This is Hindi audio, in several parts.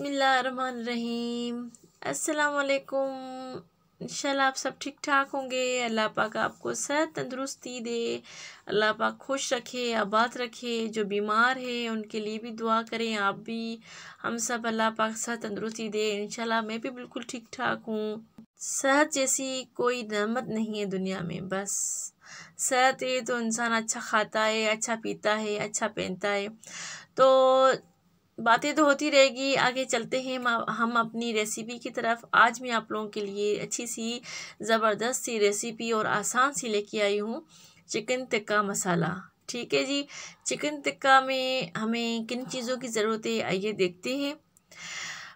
बिसमीम असलकुम इंशाल्लाह आप सब ठीक ठाक होंगे अल्लाह पाक आपको सेहत तंदरुस्ती दे अल्लाह पाक खुश रखे आबाद रखे जो बीमार है उनके लिए भी दुआ करें आप भी हम सब अल्लाह पाक सेहत तंदरुस्ती दे इंशाल्लाह मैं भी बिल्कुल ठीक ठाक हूँ सेहत जैसी कोई नमत नहीं है दुनिया में बस सेहत है तो इंसान अच्छा खाता है अच्छा पीता है अच्छा पहनता है तो बातें तो होती रहेगी आगे चलते हैं हम अपनी रेसिपी की तरफ आज मैं आप लोगों के लिए अच्छी सी ज़बरदस्त सी रेसिपी और आसान सी लेके आई हूँ चिकन टिक्का मसाला ठीक है जी चिकन टिक्का में हमें किन चीज़ों की ज़रूरत है आइए देखते हैं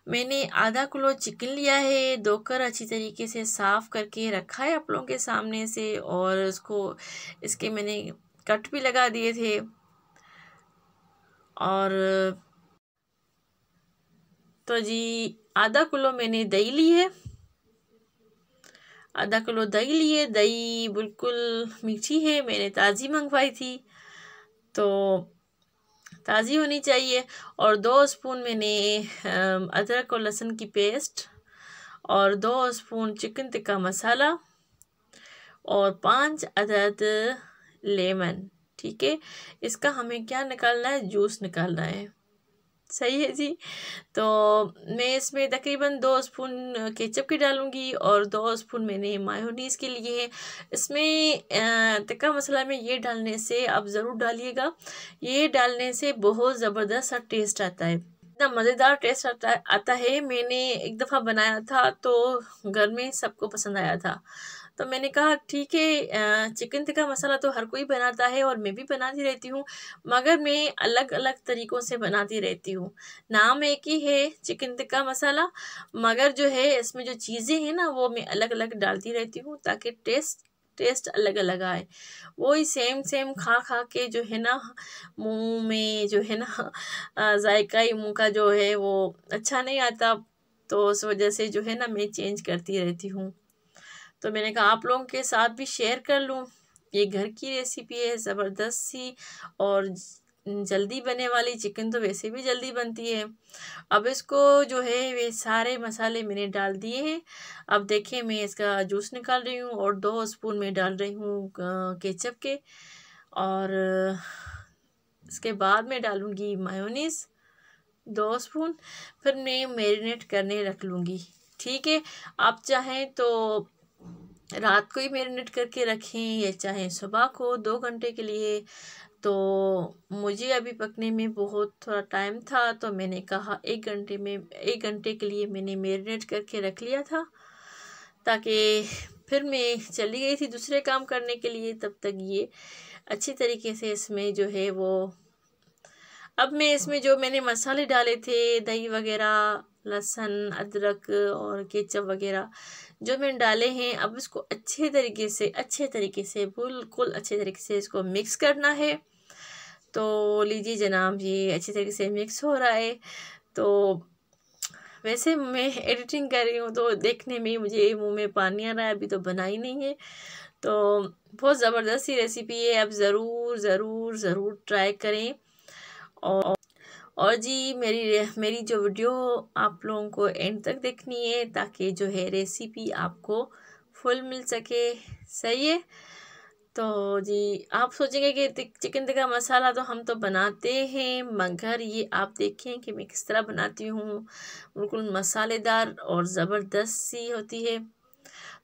मैंने आधा किलो चिकन लिया है धोकर अच्छी तरीके से साफ़ करके रखा है आप लोगों के सामने से और उसको इसके मैंने कट भी लगा दिए थे और तो जी आधा किलो मैंने दही ली है आधा किलो दही ली है दही बिल्कुल मीठी है मैंने ताज़ी मंगवाई थी तो ताज़ी होनी चाहिए और दो स्पून मैंने अदरक और लहसुन की पेस्ट और दो स्पून चिकन टिक्का मसाला और पांच अदद लेमन ठीक है इसका हमें क्या निकालना है जूस निकालना है सही है जी तो मैं इसमें तकरीबन दो स्पून केचप की डालूंगी और दो स्पून मैंने मायोनीस के लिए इसमें तिक्का मसाला में ये डालने से आप ज़रूर डालिएगा ये डालने से बहुत ज़बरदस्त सा टेस्ट आता है इतना मज़ेदार टेस्ट आता आता है मैंने एक दफ़ा बनाया था तो घर में सबको पसंद आया था तो मैंने कहा ठीक है चिकन टिक्का मसाला तो हर कोई बनाता है और मैं भी बनाती रहती हूँ मगर मैं अलग अलग तरीक़ों से बनाती रहती हूँ नाम एक ही है चिकन टिक्का मसाला मगर जो है इसमें जो चीज़ें हैं ना वो मैं अलग अलग डालती रहती हूँ ताकि टेस्ट टेस्ट अलग अलग आए वही सेम सेम खा खा के जो है ना मुंह में जो है ना जायका ही मुंह का जो है वो अच्छा नहीं आता तो उस वजह से जो है ना मैं चेंज करती रहती हूँ तो मैंने कहा आप लोगों के साथ भी शेयर कर लूँ ये घर की रेसिपी है ज़बरदस्त सी और जल्दी बनने वाली चिकन तो वैसे भी जल्दी बनती है अब इसको जो है वे सारे मसाले मैंने डाल दिए हैं अब देखें मैं इसका जूस निकाल रही हूँ और दो स्पून में डाल रही हूँ केचप के और इसके बाद मैं डालूँगी मायोनीस दो स्पून फिर मैं मैरिनेट करने रख लूँगी ठीक है आप चाहें तो रात को ही मेरीनेट करके रखें या चाहे सुबह को दो घंटे के लिए तो मुझे अभी पकने में बहुत थोड़ा टाइम था तो मैंने कहा एक घंटे में एक घंटे के लिए मैंने मेरीनेट करके रख लिया था ताकि फिर मैं चली गई थी दूसरे काम करने के लिए तब तक ये अच्छी तरीके से इसमें जो है वो अब मैं इसमें जो मैंने मसाले डाले थे दही वगैरह लहसुन अदरक और केचप वगैरह जो मैंने डाले हैं अब इसको अच्छे तरीके से अच्छे तरीके से बिल्कुल अच्छे तरीके से इसको मिक्स करना है तो लीजिए जनाब ये अच्छे तरीके से मिक्स हो रहा है तो वैसे मैं एडिटिंग कर रही हूँ तो देखने में मुझे मुंह में पानी आ रहा है अभी तो बना ही नहीं है तो बहुत ज़बरदस्त ही रेसिपी है अब ज़रूर ज़रूर ज़रूर ट्राई करें और और जी मेरी मेरी जो वीडियो आप लोगों को एंड तक देखनी है ताकि जो है रेसिपी आपको फुल मिल सके सही है तो जी आप सोचेंगे कि चिकन टिक्का मसाला तो हम तो बनाते हैं मगर ये आप देखें कि मैं किस तरह बनाती हूँ बिल्कुल मसालेदार और ज़बरदस्त सी होती है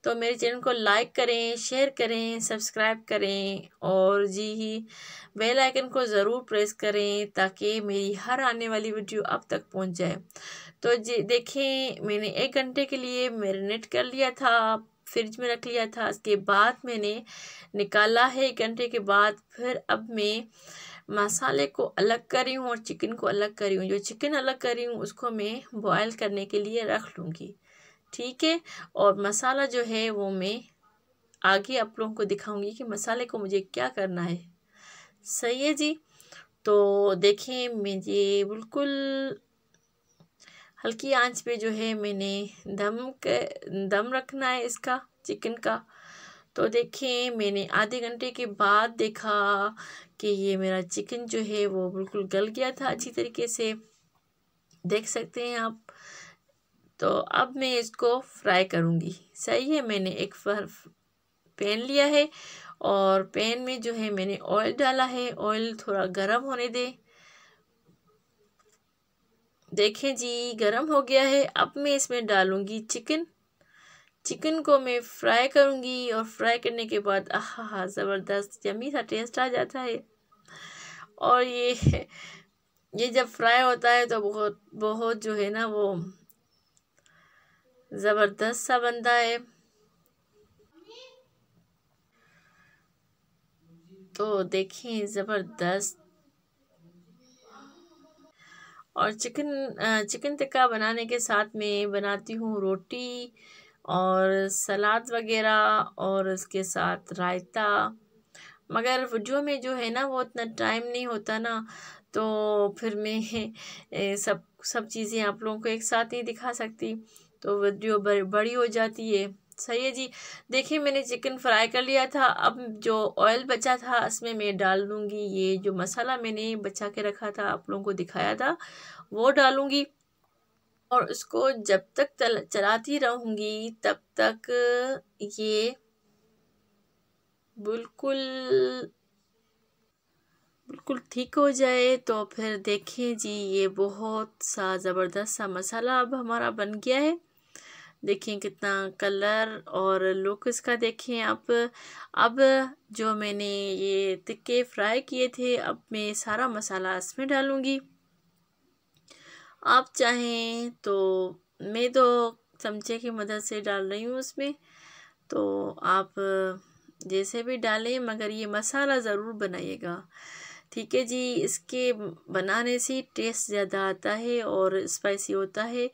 तो मेरे चैनल को लाइक करें शेयर करें सब्सक्राइब करें और जी ही बेल आइकन को ज़रूर प्रेस करें ताकि मेरी हर आने वाली वीडियो अब तक पहुंच जाए तो जी देखें मैंने एक घंटे के लिए मैरिनेट कर लिया था फ्रिज में रख लिया था इसके बाद मैंने निकाला है एक घंटे के बाद फिर अब मैं मसाले को अलग कर रही हूँ और चिकन को अलग कर रही हूँ जो चिकन अलग कर रही हूँ उसको मैं बॉयल करने के लिए रख लूँगी ठीक है और मसाला जो है वो मैं आगे आप लोगों को दिखाऊंगी कि मसाले को मुझे क्या करना है सही है जी तो देखें मैं ये बिल्कुल हल्की आंच पे जो है मैंने दम के दम रखना है इसका चिकन का तो देखें मैंने आधे घंटे के बाद देखा कि ये मेरा चिकन जो है वो बिल्कुल गल गया था अच्छी तरीके से देख सकते हैं आप तो अब मैं इसको फ्राई करूँगी सही है मैंने एक फर पैन लिया है और पैन में जो है मैंने ऑयल डाला है ऑयल थोड़ा गर्म होने दें देखें जी गरम हो गया है अब मैं इसमें डालूंगी चिकन चिकन को मैं फ्राई करूंगी और फ्राई करने के बाद आह ज़बरदस्त यमी सा टेस्ट आ जाता है और ये ये जब फ्राई होता है तो बहुत बहुत जो है ना वो ज़बरदस्त सा बंदा है तो देखें ज़बरदस्त और चिकन चिकन टिक्का बनाने के साथ में बनाती हूँ रोटी और सलाद वगैरह और उसके साथ रायता मगर वीडियो में जो है ना वो इतना टाइम नहीं होता ना तो फिर मैं सब सब चीज़ें आप लोगों को एक साथ नहीं दिखा सकती तो वीडियो बड़ी हो जाती है सही है जी देखिए मैंने चिकन फ्राई कर लिया था अब जो ऑयल बचा था इसमें मैं डाल दूँगी ये जो मसाला मैंने बचा के रखा था आप लोगों को दिखाया था वो डालूँगी और उसको जब तक तल, चलाती रहूँगी तब तक ये बिल्कुल बिल्कुल ठीक हो जाए तो फिर देखें जी ये बहुत सा ज़बरदस्त सा मसाला अब हमारा बन गया है देखिए कितना कलर और लुक इसका देखें आप अब जो मैंने ये तिक्के फ्राई किए थे अब मैं सारा मसाला इसमें डालूँगी आप चाहें तो मैं तो चमचे की मदद से डाल रही हूँ उसमें तो आप जैसे भी डालें मगर ये मसाला ज़रूर बनाइएगा ठीक है जी इसके बनाने से टेस्ट ज़्यादा आता है और स्पाइसी होता है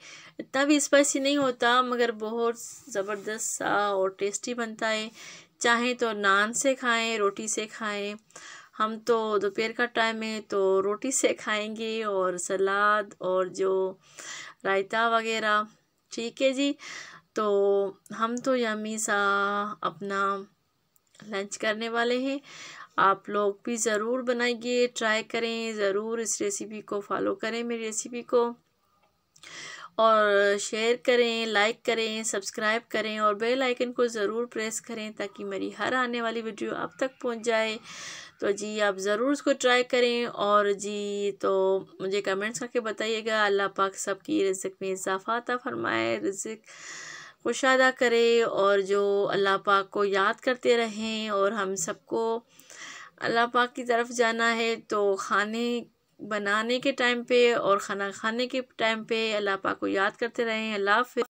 इतना भी स्पाइसी नहीं होता मगर बहुत ज़बरदस्त सा और टेस्टी बनता है चाहें तो नान से खाएं रोटी से खाएं हम तो दोपहर का टाइम है तो रोटी से खाएंगे और सलाद और जो रायता वगैरह ठीक है जी तो हम तो यमी सा अपना लंच करने वाले हैं आप लोग भी ज़रूर बनाइए ट्राई करें ज़रूर इस रेसिपी को फॉलो करें मेरी रेसिपी को और शेयर करें लाइक करें सब्सक्राइब करें और बेल आइकन को ज़रूर प्रेस करें ताकि मेरी हर आने वाली वीडियो अब तक पहुंच जाए तो जी आप ज़रूर उसको ट्राई करें और जी तो मुझे कमेंट्स करके बताइएगा अल्लाह पाक सबकी रिज़क में इजाफ़ा फरमाए रिज़क खुशादा करे और जो अल्लाह पाक को याद करते रहें और हम सबको अल्लाह पाक की तरफ जाना है तो खाने बनाने के टाइम पे और खाना खाने के टाइम पे अल्लाह पाक को याद करते रहें अल्लाह